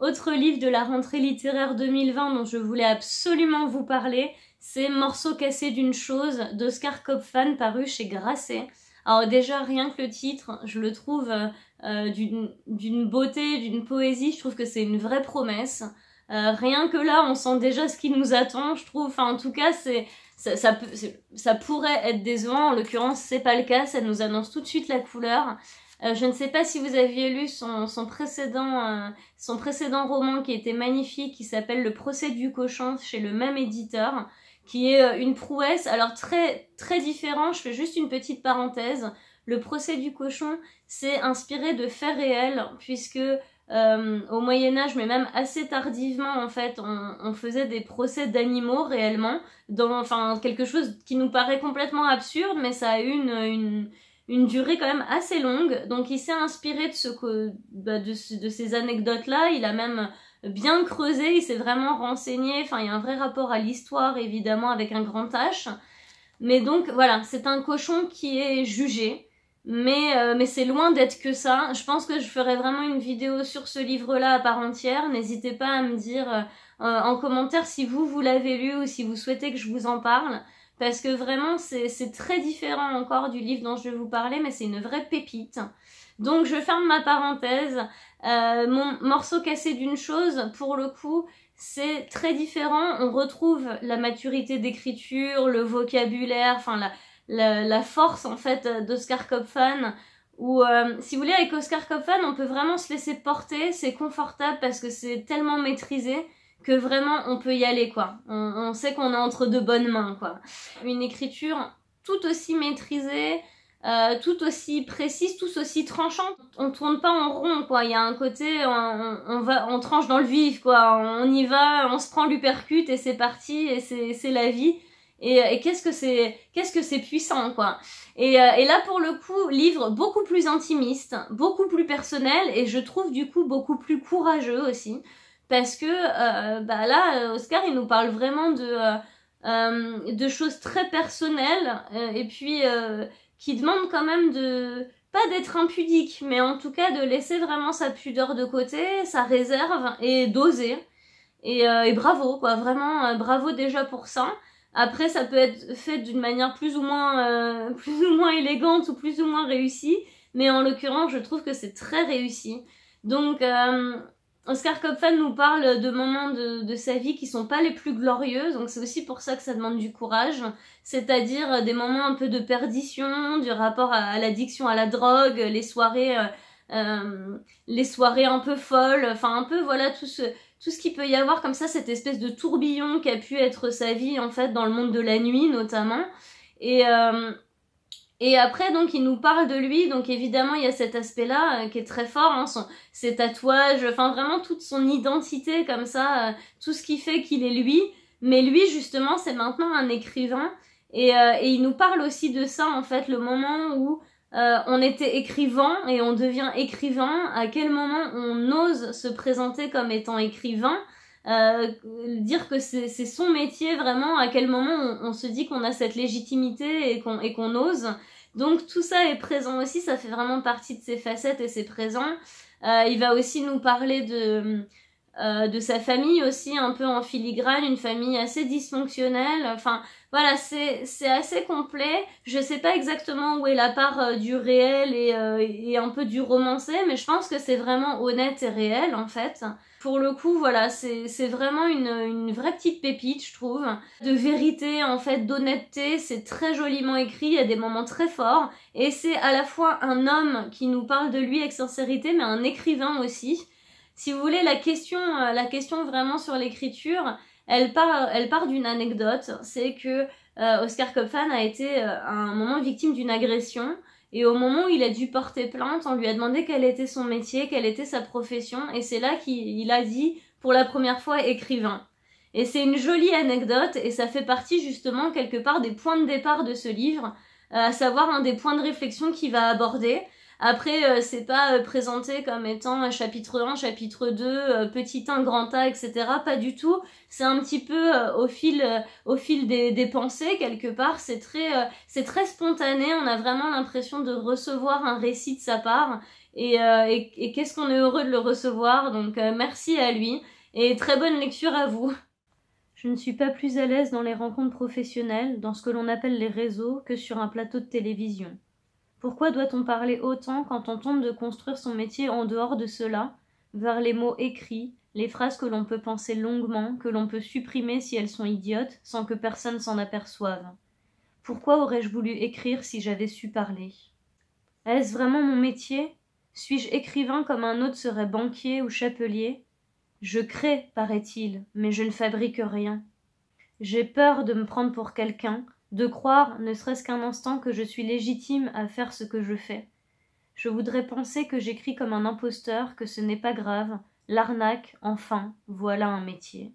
Autre livre de la rentrée littéraire 2020 dont je voulais absolument vous parler, c'est Morceau cassé d'une chose d'Oscar Kopfan paru chez Grasset. Alors déjà, rien que le titre, je le trouve euh, euh, d'une beauté, d'une poésie, je trouve que c'est une vraie promesse. Euh, rien que là, on sent déjà ce qui nous attend, je trouve. Enfin, en tout cas, c'est ça, ça, ça, pourrait être décevant. En l'occurrence, c'est pas le cas. Ça nous annonce tout de suite la couleur. Euh, je ne sais pas si vous aviez lu son, son précédent, euh, son précédent roman qui était magnifique, qui s'appelle Le procès du cochon chez le même éditeur, qui est euh, une prouesse, alors très, très différent, je fais juste une petite parenthèse. Le procès du cochon, c'est inspiré de faits réels, puisque au Moyen Âge, mais même assez tardivement en fait, on, faisait des procès d'animaux réellement, dans, enfin quelque chose qui nous paraît complètement absurde, mais ça a une, une une durée quand même assez longue. Donc il s'est inspiré de, ce que, bah, de, ces anecdotes-là. Il a même bien creusé, il s'est vraiment renseigné. Enfin, il y a un vrai rapport à l'histoire, évidemment, avec un grand H. Mais donc voilà, c'est un cochon qui est jugé. Mais, euh, mais c'est loin d'être que ça. Je pense que je ferai vraiment une vidéo sur ce livre-là à part entière. N'hésitez pas à me dire euh, en commentaire si vous, vous l'avez lu ou si vous souhaitez que je vous en parle parce que vraiment c'est très différent encore du livre dont je vais vous parler, mais c'est une vraie pépite. Donc je ferme ma parenthèse. Euh, mon morceau cassé d'une chose, pour le coup, c'est très différent. On retrouve la maturité d'écriture, le vocabulaire, enfin la, la, force en fait d'Oscar Kopfan. Ou euh, si vous voulez, avec Oscar Kopfan, on peut vraiment se laisser porter. C'est confortable parce que c'est tellement maîtrisé que vraiment on peut y aller quoi. On, sait qu'on est entre de bonnes mains quoi. Une écriture tout aussi maîtrisée, euh, tout aussi précise, tout aussi tranchante. On tourne pas en rond, quoi. Il y a un côté, on, va, on tranche dans le vif, quoi. On y va, on se prend l'upercute et c'est parti, et c'est la vie. Et, et qu'est-ce que c'est, qu'est-ce que c'est puissant, quoi. Et, euh, et, là, pour le coup, livre beaucoup plus intimiste, beaucoup plus personnel, et je trouve du coup beaucoup plus courageux aussi parce que euh, bah là, euh, Oscar, il nous parle vraiment de, euh, de choses très personnelles et puis qui demandent quand même de pas d'être impudique, mais en tout cas de laisser vraiment sa pudeur de côté, sa réserve et d'oser. Et, bravo, quoi, vraiment bravo déjà pour ça. Après, ça peut être fait d'une manière plus ou moins, plus ou moins élégante ou plus ou moins réussie, mais en l'occurrence, je trouve que c'est très réussi. Donc, Oscar Kopfan nous parle de moments de, sa vie qui sont pas les plus glorieux, donc c'est aussi pour ça que ça demande du courage, c'est-à-dire euh, des moments un peu de perdition, du rapport à, l'addiction à la drogue, les soirées, euh, euh, les soirées un peu folles, enfin un peu voilà tout ce tout ce qui peut y avoir comme ça, cette espèce de tourbillon qu'a pu être sa vie en fait dans le monde de la nuit notamment. Et, euh, et après, donc, il nous parle de lui. Donc, évidemment, il y a cet aspect-là euh, qui est très fort, hein, son, ses tatouages, enfin, vraiment toute son identité comme ça, euh, tout ce qui fait qu'il est lui. Mais lui, justement, c'est maintenant un écrivain. Et, euh, et, il nous parle aussi de ça, en fait, le moment où on était écrivain et on devient écrivain, à quel moment on ose se présenter comme étant écrivain. Euh, dire que c'est son métier vraiment, à quel moment on, se dit qu'on a cette légitimité et qu'on qu'on ose. Donc tout ça est présent aussi, ça fait vraiment partie de ses facettes et c'est présent. Euh, il va aussi nous parler de, euh, de sa famille aussi, un peu en filigrane, une famille assez dysfonctionnelle. Enfin voilà, c'est assez complet. Je sais pas exactement où est la part du réel et, et un peu du romancé, mais je pense que c'est vraiment honnête et réel en fait pour le coup, voilà, c'est vraiment une, vraie petite pépite, je trouve. De vérité, en fait, d'honnêteté, c'est très joliment écrit, il y a des moments très forts. Et c'est à la fois un homme qui nous parle de lui avec sincérité, mais un écrivain aussi. Si vous voulez, la question, euh, la question vraiment sur l'écriture, elle part, d'une anecdote. C'est que euh, Oscar Kopfan a été euh, à un moment victime d'une agression et au moment où il a dû porter plainte, on lui a demandé quel était son métier, quelle était sa profession, et c'est là qu'il a dit pour la première fois écrivain. Et c'est une jolie anecdote, et ça fait partie justement quelque part des points de départ de ce livre, euh, à savoir un des points de réflexion qu'il va aborder, après, euh, c'est pas euh, présenté comme étant chapitre 1, chapitre 2, euh, petit 1, grand A, etc. Pas du tout. C'est un petit peu au fil, au fil des, pensées, quelque part. C'est très, c'est très spontané. On a vraiment l'impression de recevoir un récit de sa part. et, et qu'est-ce qu'on est heureux de le recevoir. Donc, merci à lui. Et très bonne lecture à vous. Je ne suis pas plus à l'aise dans les rencontres professionnelles, dans ce que l'on appelle les réseaux, que sur un plateau de télévision. Pourquoi doit-on parler autant quand on tente de construire son métier en dehors de cela, vers les mots écrits, les phrases que l'on peut penser longuement, que l'on peut supprimer si elles sont idiotes, sans que personne s'en aperçoive Pourquoi aurais-je voulu écrire si j'avais su parler Est-ce vraiment mon métier Suis-je écrivain comme un autre serait banquier ou chapelier Je crée, paraît-il, mais je ne fabrique rien. J'ai peur de me prendre pour quelqu'un, de croire, ne serait-ce qu'un instant, que je suis légitime à faire ce que je fais. Je voudrais penser que j'écris comme un imposteur, que ce n'est pas grave, l'arnaque, enfin, voilà un métier.